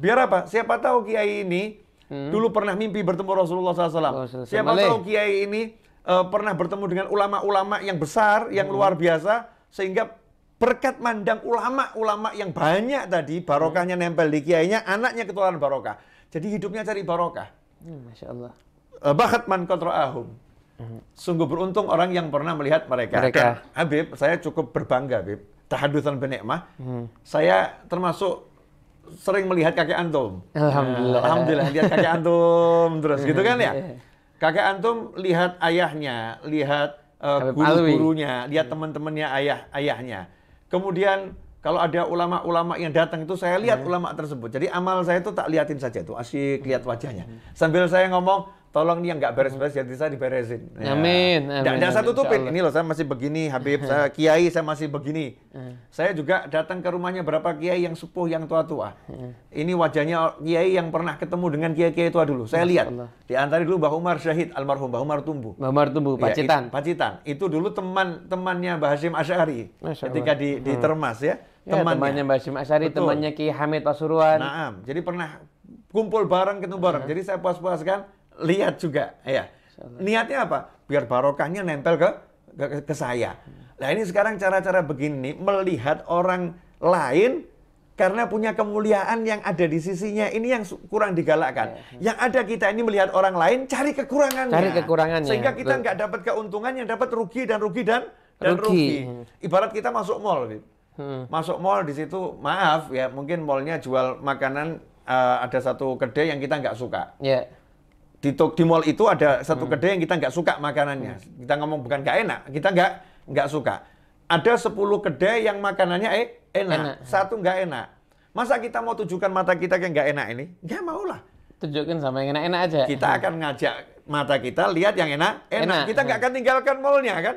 Biar apa? Siapa tahu kiai ini dulu pernah mimpi bertemu Rasulullah SAW. Siapa tahu kiai ini uh, pernah bertemu dengan ulama-ulama yang besar, yang hmm. luar biasa, sehingga berkat mandang ulama-ulama yang banyak tadi, hmm. barokahnya nempel di kiainya, anaknya ketularan barokah. Jadi hidupnya cari barokah. Hmm, Masya Allah. Uh, man ahum. Hmm. Sungguh beruntung orang yang pernah melihat mereka. mereka. Dan Habib, saya cukup berbangga, Habib. Tahadutan benekmah. Hmm. Saya termasuk sering melihat kakek antum. Alhamdulillah. Alhamdulillah lihat kakek antum terus gitu kan ya. Iya. Kakek antum lihat ayahnya, lihat uh, guru-gurunya, lihat hmm. teman-temannya ayah ayahnya. Kemudian kalau ada ulama-ulama yang datang itu saya lihat hmm. ulama tersebut. Jadi amal saya itu tak liatin saja itu, asyik lihat wajahnya. Hmm. Sambil saya ngomong, tolong nih yang nggak beres-beres jadi saya diberesin. Ya. Amin. Amin. Tidak satu tupin. Ini loh saya masih begini, Habib, saya kiai saya masih begini. Hmm. saya juga datang ke rumahnya berapa kiai yang sepuh, yang tua-tua. Hmm. Ini wajahnya kiai yang pernah ketemu dengan kiai-kiai tua dulu. Saya lihat di antara dulu Mbah Umar Syahid almarhum Mbah Umar Tumbuh. Mbah Umar Tumbuh iya, Pacitan. Ya, it, Pacitan. Itu dulu teman-temannya Mbah Hasyim Asy'ari ketika di di hmm. Termas ya. Ya, temannya. Mbah Mbak Asyari, temannya Ki Hamid Pasuruan. Naam. Jadi pernah kumpul bareng, ketemu bareng. Jadi saya puas puaskan lihat juga ya niatnya apa biar barokahnya nempel ke ke, ke saya nah ini sekarang cara-cara begini melihat orang lain karena punya kemuliaan yang ada di sisinya ini yang kurang digalakkan. Ya, ya. Yang ada kita ini melihat orang lain cari kekurangannya. Cari kekurangannya. Sehingga kita nggak dapat keuntungan yang dapat rugi dan rugi dan dan rugi. rugi. Hmm. Ibarat kita masuk mall, hmm. masuk mall di situ maaf ya mungkin mallnya jual makanan uh, ada satu kedai yang kita nggak suka. Yeah di, di mall itu ada satu hmm. kedai yang kita nggak suka makanannya. Hmm. Kita ngomong bukan nggak enak, kita nggak nggak suka. Ada 10 kedai yang makanannya eh enak, enak. satu nggak enak. Masa kita mau tujukan mata kita ke nggak enak ini? Nggak mau lah. Tunjukin sama yang enak-enak aja. Kita hmm. akan ngajak mata kita lihat yang enak, enak. enak. Kita nggak hmm. akan tinggalkan mallnya kan?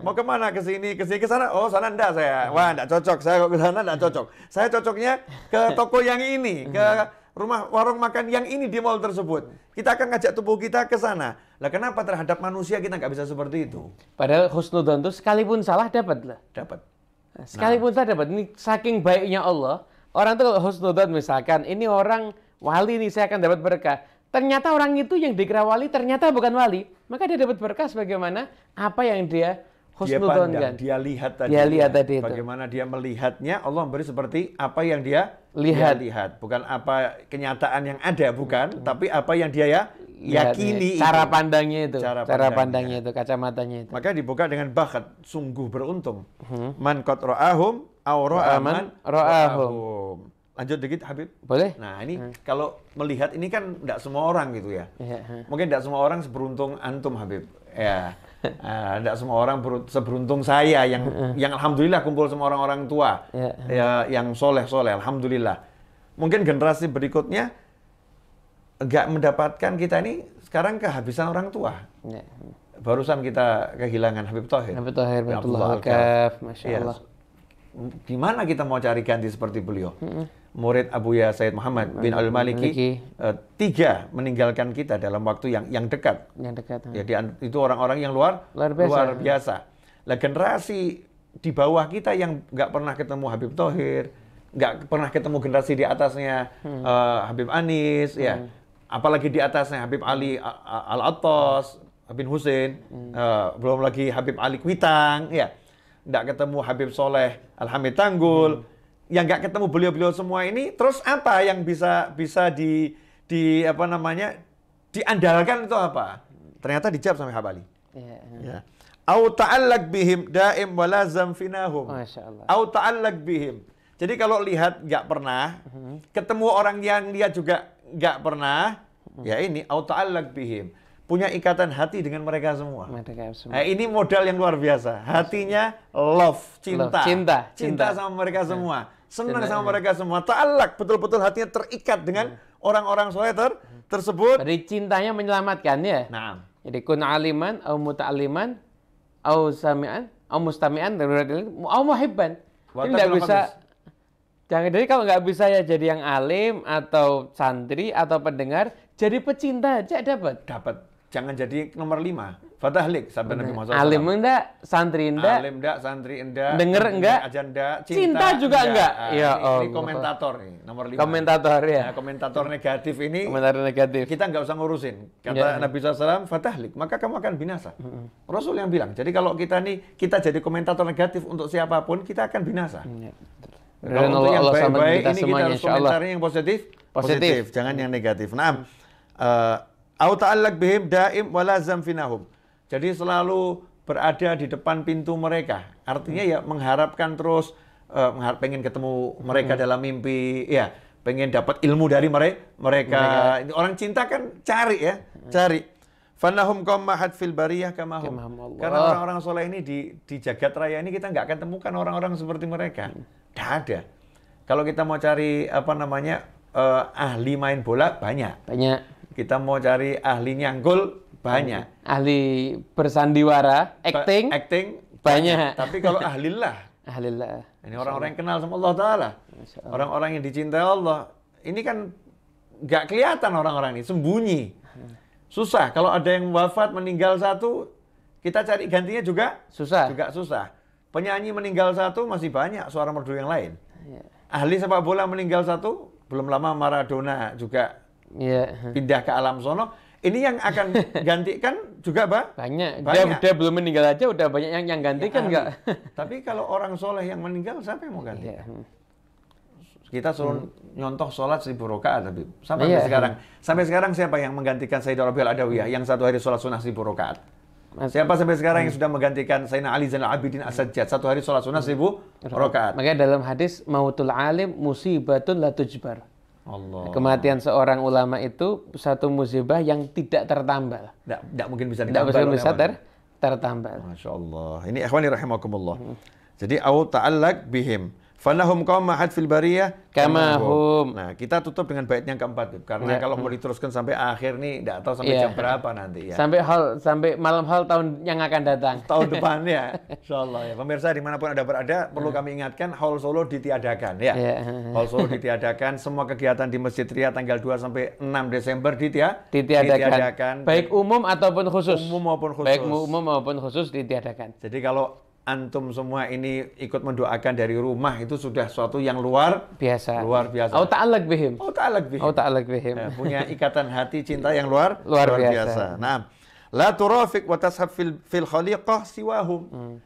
Mau kemana? Ke sini, ke sini, ke sana. Oh, sana enggak saya. Wah, enggak cocok. Saya kok ke sana enggak cocok. Saya cocoknya ke toko yang ini, ke hmm rumah warung makan yang ini di mall tersebut. Kita akan ngajak tubuh kita ke sana. Lah kenapa terhadap manusia kita nggak bisa seperti itu? Padahal husnudon itu sekalipun salah dapat lah. Dapat. Nah, sekalipun nah. salah dapat. Ini saking baiknya Allah. Orang itu kalau husnudon misalkan ini orang wali nih saya akan dapat berkah. Ternyata orang itu yang dikira wali ternyata bukan wali. Maka dia dapat berkah sebagaimana apa yang dia dia pandang, kan? dia lihat tadi. Dia ya. lihat ya. tadi itu. Bagaimana dia melihatnya, Allah memberi seperti apa yang dia lihat. Dia lihat, bukan apa kenyataan yang ada, bukan, hmm. tapi apa yang dia ya yakini. Ya. Cara pandangnya itu. Cara, pandangnya. cara pandangnya. itu, kacamatanya itu. Maka dibuka dengan bakat, sungguh beruntung. Hmm. Man kot roahum, aw ra'aman roahum. Lanjut dikit Habib. Boleh. Nah ini hmm. kalau melihat ini kan tidak semua orang gitu ya. Yeah. Hmm. Mungkin tidak semua orang seberuntung antum Habib. Ya. Ah, tidak semua orang seberuntung saya yang yang alhamdulillah kumpul semua orang-orang tua yeah. ya, yang soleh soleh alhamdulillah. Mungkin generasi berikutnya nggak mendapatkan kita ini sekarang kehabisan orang tua. Yeah. Barusan kita kehilangan Habib Tohir. Habib Tohir, ya, Abdullah gimana kita mau cari ganti seperti beliau? Mm murid Abuya Said Muhammad bin Al Maliki uh, tiga meninggalkan kita dalam waktu yang yang dekat. Yang dekat. Ya, di, itu orang-orang yang luar luar biasa. Luar biasa. Lah generasi di bawah kita yang nggak pernah ketemu Habib Thohir, nggak pernah ketemu generasi di atasnya hmm. uh, Habib Anis, ya. hmm. ya apalagi di atasnya Habib Ali Al Atos, Habib Husin, hmm. uh, belum lagi Habib Ali Kwitang, ya nggak ketemu Habib Soleh Al Hamid Tanggul. Hmm yang nggak ketemu beliau-beliau semua ini terus apa yang bisa bisa di di apa namanya diandalkan itu apa? Ternyata dijawab sama Habali. Iya, iya. Ya. Au ta'allak bihim daim wala finahum. Au ta'allak bihim. Jadi kalau lihat nggak pernah, mhm. ketemu orang yang dia juga nggak pernah, mhm. ya ini au bihim. Punya ikatan hati dengan mereka semua. Mereka semua. Nah, ini modal yang luar biasa. Hatinya love, cinta. Love, cinta. cinta. Cinta sama mereka iya. semua. Yeah senang sama mereka semua. Ta'alak, betul-betul hatinya terikat dengan hmm. orang-orang soleh ter tersebut. Dari cintanya menyelamatkan ya. Nah. Jadi kun aliman, au muta'aliman, au sami'an, au mustami'an, au muhibban. Ini tidak bisa. Jangan jadi kalau nggak bisa ya jadi yang alim atau santri atau pendengar, jadi pecinta aja dapat. Dapat jangan jadi nomor lima. Fatahlik sampai Nabi Muhammad SAW. Alim enggak, santri enggak. Alim enggak, santri enggak. Denger enggak. Cinta, cinta juga enggak. enggak. Ah, ya, ini, ini komentator nih, nomor lima. Komentator ya. Nah, komentator negatif ini. Komentator negatif. Kita enggak usah ngurusin. Kata ya. Nabi SAW, Fatahlik, maka kamu akan binasa. Hmm. Rasul yang bilang. Jadi kalau kita nih, kita jadi komentator negatif untuk siapapun, kita akan binasa. Mm, ya. Kalau nah, untuk yang baik-baik, ini kita harus komentarnya yang positif, positif. Positif, jangan yang negatif. Nah, uh, Au ta'allak bihim daim wala zamfinahum. Jadi selalu berada di depan pintu mereka. Artinya ya mengharapkan terus eh, mengharap pengen ketemu mereka hmm. dalam mimpi, ya pengen dapat ilmu dari mereka. mereka. Orang cinta kan cari ya, cari. Fanahum qammahat fil bariyah kamahum. Karena orang-orang soleh ini di, di jagat raya ini kita nggak akan temukan orang-orang seperti mereka. Tidak hmm. ada. Kalau kita mau cari apa namanya uh, ahli main bola banyak. Banyak kita mau cari ahli nyanggul banyak. Ahli bersandiwara, acting, ba acting banyak. banyak. Tapi kalau ahli lah, ahli lah. Ini orang-orang yang kenal sama Allah Taala, orang-orang yang dicintai Allah. Ini kan nggak kelihatan orang-orang ini, sembunyi. Susah. Kalau ada yang wafat meninggal satu, kita cari gantinya juga susah. Juga susah. Penyanyi meninggal satu masih banyak suara merdu yang lain. Iya. Ahli sepak bola meninggal satu, belum lama Maradona juga yeah. pindah ke alam sono. Ini yang akan gantikan juga, Pak? Banyak. banyak. Dia, udah belum meninggal aja udah banyak yang yang gantikan ya, Tapi kalau orang soleh yang meninggal, siapa yang mau ganti? Yeah. Kita suruh hmm. nyontoh sholat seribu rakaat tapi sampai, yeah. sekarang. Sampai sekarang siapa yang menggantikan Sayyidah Rabiul Adawiyah yang satu hari sholat sunnah seribu rakaat? Siapa sampai sekarang hmm. yang sudah menggantikan Sayyidina Ali Zainal Abidin As-Sajjad? Satu hari sholat sunnah hmm. seribu rakaat. Makanya dalam hadis, Mautul alim musibatun la tujbar. Allah. Kematian seorang ulama itu satu musibah yang tidak tertambal. Tidak mungkin bisa Tidak mungkin bisa ter, tertambal. Masya Allah. Ini ikhwani rahimakumullah. Hmm. Jadi, au ta'allak bihim. Falahum kaum mahad fil bariyah hum. Nah, kita tutup dengan bait yang keempat Bib. karena ya. kalau mau diteruskan sampai akhir nih enggak tahu sampai ya. jam berapa nanti ya. Sampai hal sampai malam hal tahun yang akan datang. Tahun depan ya. Insyaallah ya. Pemirsa dimanapun ada berada perlu ya. kami ingatkan hal solo ditiadakan ya. ya. Haul solo ditiadakan semua kegiatan di Masjid Ria tanggal 2 sampai 6 Desember ditia ditiadakan. ditiadakan. Baik umum ataupun khusus. Umum maupun khusus. Baik umum maupun khusus ditiadakan. Jadi kalau antum semua ini ikut mendoakan dari rumah itu sudah suatu yang luar biasa. Luar biasa. Au ta'alak bihim. Au ta'alak bihim. Au ta'alak bihim. Ya, punya ikatan hati cinta yang luar luar, luar biasa. biasa. Nah, la turafiq wa tashab fil, fil khaliqah siwahum. Hmm.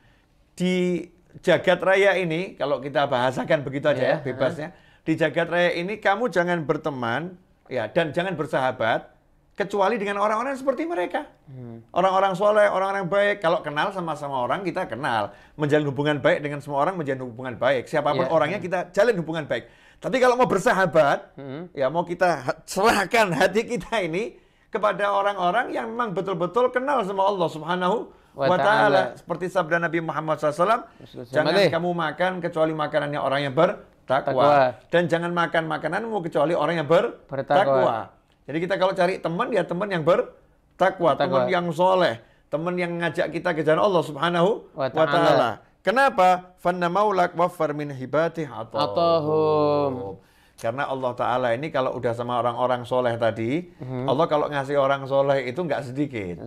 Di jagat raya ini kalau kita bahasakan begitu aja yeah. ya bebasnya. Ya. Di jagat raya ini kamu jangan berteman ya dan jangan bersahabat kecuali dengan orang-orang seperti mereka. Hmm. Orang-orang hmm. soleh, orang-orang baik. Kalau kenal sama-sama orang, kita kenal. Menjalin hubungan baik dengan semua orang, menjalin hubungan baik. Siapapun yeah. orangnya, kita jalin hubungan baik. Tapi kalau mau bersahabat, hmm. ya mau kita serahkan hati kita ini kepada orang-orang yang memang betul-betul kenal sama Allah Subhanahu wa Seperti sabda Nabi Muhammad SAW, jangan kamu makan kecuali makanannya orang yang bertakwa. Dan jangan makan makananmu kecuali orang yang bertakwa. Bertakwa. Jadi kita kalau cari teman ya teman yang bertakwa, teman yang soleh, teman yang ngajak kita ke jalan Allah Subhanahu wa taala. Kenapa? Fanna maulak waffar min hibati atahum. Karena Allah Ta'ala ini kalau udah sama orang-orang soleh tadi, hmm. Allah kalau ngasih orang soleh itu nggak sedikit.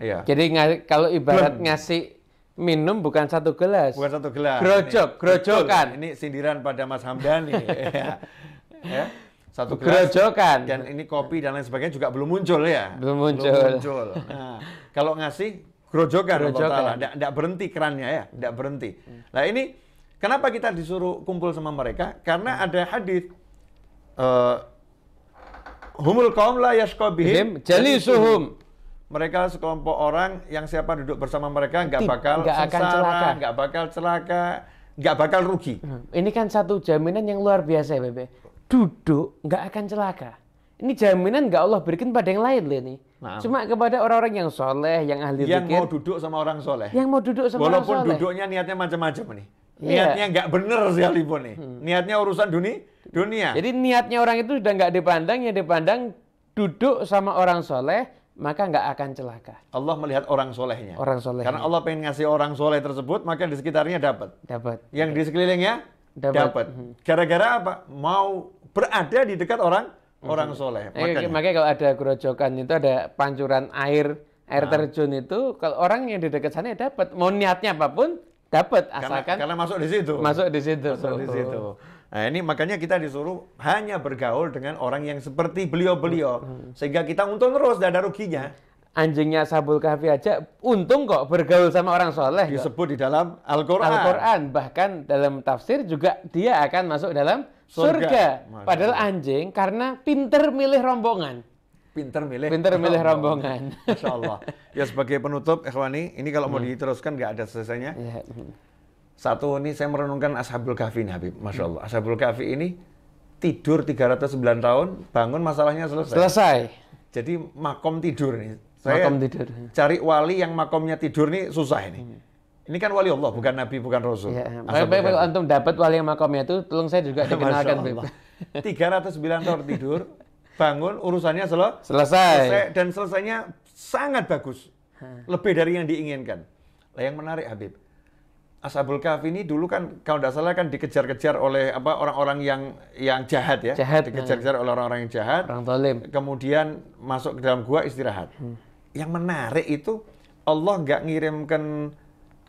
Iya. Jadi kalau ibarat ngasih minum bukan satu gelas. Bukan satu gelas. Grojok, grojokan. Ini, ini sindiran pada Mas Hamdani. Iya. ya. ya satu gelas Gerojokan. dan ini kopi dan lain sebagainya juga belum muncul ya belum muncul, belum muncul. Nah, kalau ngasih grojokan grojokan tidak berhenti kerannya ya tidak berhenti nah ini kenapa kita disuruh kumpul sama mereka karena hmm. ada hadis uh, humul kaum la yashkobihim suhum mereka sekelompok orang yang siapa duduk bersama mereka nggak bakal nggak akan celaka nggak bakal celaka nggak bakal rugi hmm, ini kan satu jaminan yang luar biasa ya Bebe duduk nggak akan celaka. Ini jaminan nggak Allah berikan pada yang lain loh ini. Nah, Cuma kepada orang-orang yang soleh, yang ahli yang mau duduk sama orang soleh. Yang mau duduk sama Walaupun orang soleh. Walaupun duduknya niatnya macam-macam nih. Iya. Niatnya nggak yeah. bener sekalipun nih. Hmm. Niatnya urusan dunia. dunia. Jadi niatnya orang itu sudah nggak dipandang, yang dipandang duduk sama orang soleh, maka nggak akan celaka. Allah melihat orang solehnya. Orang soleh. Karena Allah pengen ngasih orang soleh tersebut, maka di sekitarnya dapat. Dapat. Yang di sekelilingnya dapat. Hmm. Gara-gara apa? Mau berada di dekat orang hmm. orang soleh. Iya, makanya. Makanya kalau ada gerojokan itu ada pancuran air air nah. terjun itu kalau orang yang di dekat sana ya dapat mau niatnya apapun dapat asalkan karena, karena masuk di situ. Masuk di situ. Masuk di situ. Nah, ini makanya kita disuruh hanya bergaul dengan orang yang seperti beliau-beliau hmm. sehingga kita untung terus dan ada ruginya anjingnya Sabul Kahfi aja untung kok bergaul sama orang soleh. Disebut kok. di dalam Al-Quran. Al-Quran. Bahkan dalam tafsir juga dia akan masuk dalam surga. surga. Padahal anjing karena pinter milih rombongan pinter milih pinter milih rombongan. Allah. Ya sebagai penutup, Ikhwani, ini kalau hmm. mau diteruskan kan nggak ada selesainya. Ya. Satu ini saya merenungkan Ashabul Kahfi ini Habib, Masya Allah. Ashabul Kahfi ini tidur 309 tahun, bangun masalahnya selesai. Selesai. Jadi makom tidur nih saya makom tidur. cari wali yang makomnya tidur nih susah ini. Hmm. Ini kan wali Allah, bukan Nabi, bukan Rasul. Ya, baik, baik, antum dapat wali yang makomnya itu, tolong saya juga dikenalkan. sembilan tahun tidur, bangun, urusannya sel selesai. selesai. Dan selesainya sangat bagus. Lebih dari yang diinginkan. Lah yang menarik Habib, Ashabul Kahfi ini dulu kan kalau tidak salah kan dikejar-kejar oleh apa orang-orang yang yang jahat ya. Jahat. Dikejar-kejar oleh orang-orang yang jahat. Orang tolim. Kemudian masuk ke dalam gua istirahat. Hmm yang menarik itu Allah nggak ngirimkan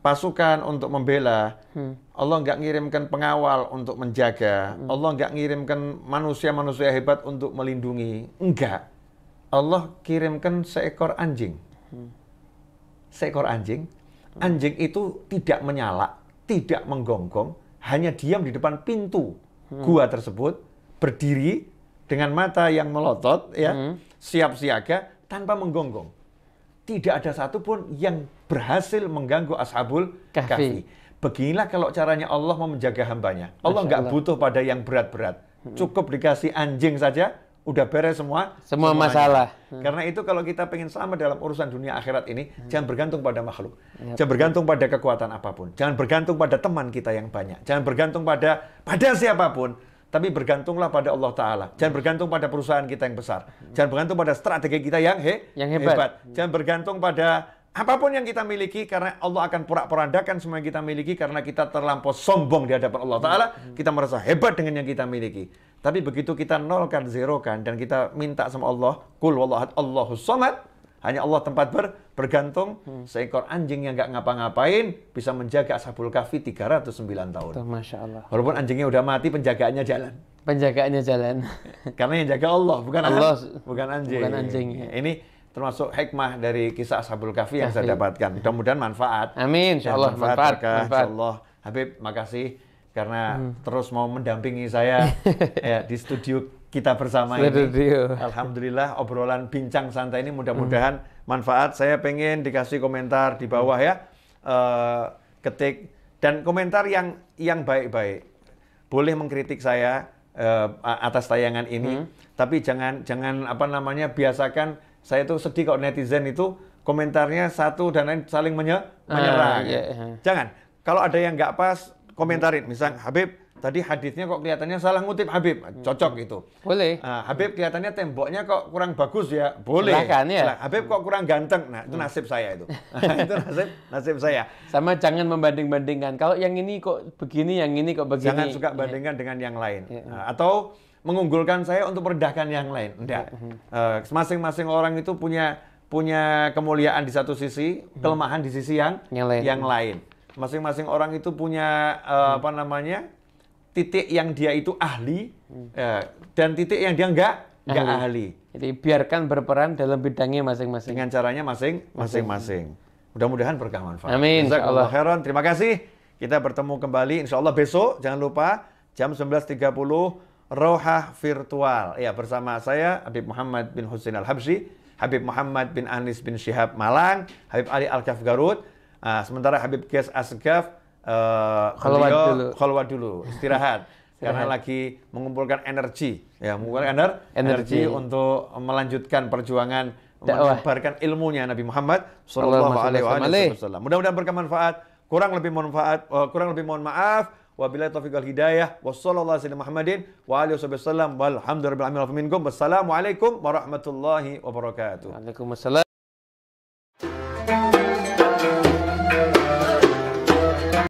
pasukan untuk membela, hmm. Allah nggak ngirimkan pengawal untuk menjaga, hmm. Allah nggak ngirimkan manusia-manusia hebat untuk melindungi, enggak. Allah kirimkan seekor anjing, hmm. seekor anjing, anjing itu tidak menyala, tidak menggonggong, hanya diam di depan pintu hmm. gua tersebut, berdiri dengan mata yang melotot, ya, hmm. siap siaga tanpa menggonggong tidak ada satupun yang berhasil mengganggu ashabul kahfi. kahfi. Beginilah kalau caranya Allah mau menjaga hambanya. Allah nggak butuh pada yang berat-berat. Cukup dikasih anjing saja, udah beres semua. Semua semuanya. masalah. Mm. Karena itu kalau kita pengen sama dalam urusan dunia akhirat ini, hmm. jangan bergantung pada makhluk. Ya, Jangan bergantung pada kekuatan apapun. Jangan bergantung pada teman kita yang banyak. Jangan bergantung pada pada siapapun tapi bergantunglah pada Allah Ta'ala. Jangan hmm. bergantung pada perusahaan kita yang besar. Jangan bergantung pada strategi kita yang, he, yang hebat. hebat. Hmm. Jangan bergantung pada apapun yang kita miliki karena Allah akan porak-porandakan semua yang kita miliki karena kita terlampau sombong di hadapan Allah Ta'ala. Hmm. Kita merasa hebat dengan yang kita miliki. Tapi begitu kita nolkan, zerokan, dan kita minta sama Allah, Kul wallahat Allahus samad, hanya Allah tempat ber, bergantung. Hmm. Seekor anjing yang nggak ngapa-ngapain bisa menjaga Ashabul Kahfi 309 tahun. Tuh, Masya Allah. Walaupun anjingnya udah mati, penjagaannya jalan. Penjagaannya jalan. Karena yang jaga Allah, bukan Allah, an, bukan anjing. Bukan anjing. Ya. Ini termasuk hikmah dari kisah Ashabul Kahfi yang saya dapatkan. Mudah-mudahan manfaat. Amin. Insya Allah manfaat. manfaat. manfaat. Insya Allah. Habib, makasih karena hmm. terus mau mendampingi saya ya, di studio kita bersama ini. Alhamdulillah obrolan bincang santai ini mudah-mudahan hmm. manfaat. Saya pengen dikasih komentar di bawah ya, uh, ketik dan komentar yang yang baik-baik. Boleh mengkritik saya uh, atas tayangan ini, hmm. tapi jangan jangan apa namanya biasakan saya tuh sedih kalau netizen itu komentarnya satu dan lain saling menye ah, menyerang. Uh, iya, yeah. Jangan. Kalau ada yang nggak pas komentarin, misal Habib tadi hadisnya kok kelihatannya salah ngutip Habib, cocok gitu. Boleh. nah, Habib kelihatannya temboknya kok kurang bagus ya, boleh. Silahkan ya. Silah. Habib kok kurang ganteng, nah itu nasib saya itu. itu nasib nasib saya. Sama jangan membanding-bandingkan. Kalau yang ini kok begini, yang ini kok begini. Jangan suka bandingkan dengan yang lain. nah, atau mengunggulkan saya untuk meredakan yang lain. Enggak. Uh, masing-masing orang itu punya punya kemuliaan di satu sisi, hmm. kelemahan di sisi yang yang lain. Yang lain. Masing-masing orang itu punya uh, apa namanya? titik yang dia itu ahli hmm. eh, dan titik yang dia enggak enggak ahli. ahli. Jadi biarkan berperan dalam bidangnya masing-masing. Dengan caranya masing masing-masing. Mudah-mudahan berkah manfaat. Amin. Insyaallah heran. Terima kasih. Kita bertemu kembali insya Allah besok. Jangan lupa jam 19.30 Rohah Virtual. Ya, bersama saya Habib Muhammad bin Husin Al-Habsyi, Habib Muhammad bin Anis bin Syihab Malang, Habib Ali Al-Kaf Garut, Nah, sementara Habib Kes Asgaf uh, eh, kholwat dulu. Kholwat dulu, istirahat. karena lagi mengumpulkan energi, ya mengumpulkan ener energi. untuk melanjutkan perjuangan menyebarkan ilmunya Nabi Muhammad Shallallahu Alaihi Wasallam. Mudah-mudahan bermanfaat. Kurang lebih manfaat, uh, kurang lebih mohon maaf. Wabillahi taufiq wal hidayah. Wassalamualaikum wa Wassalamualaikum warahmatullahi wabarakatuh.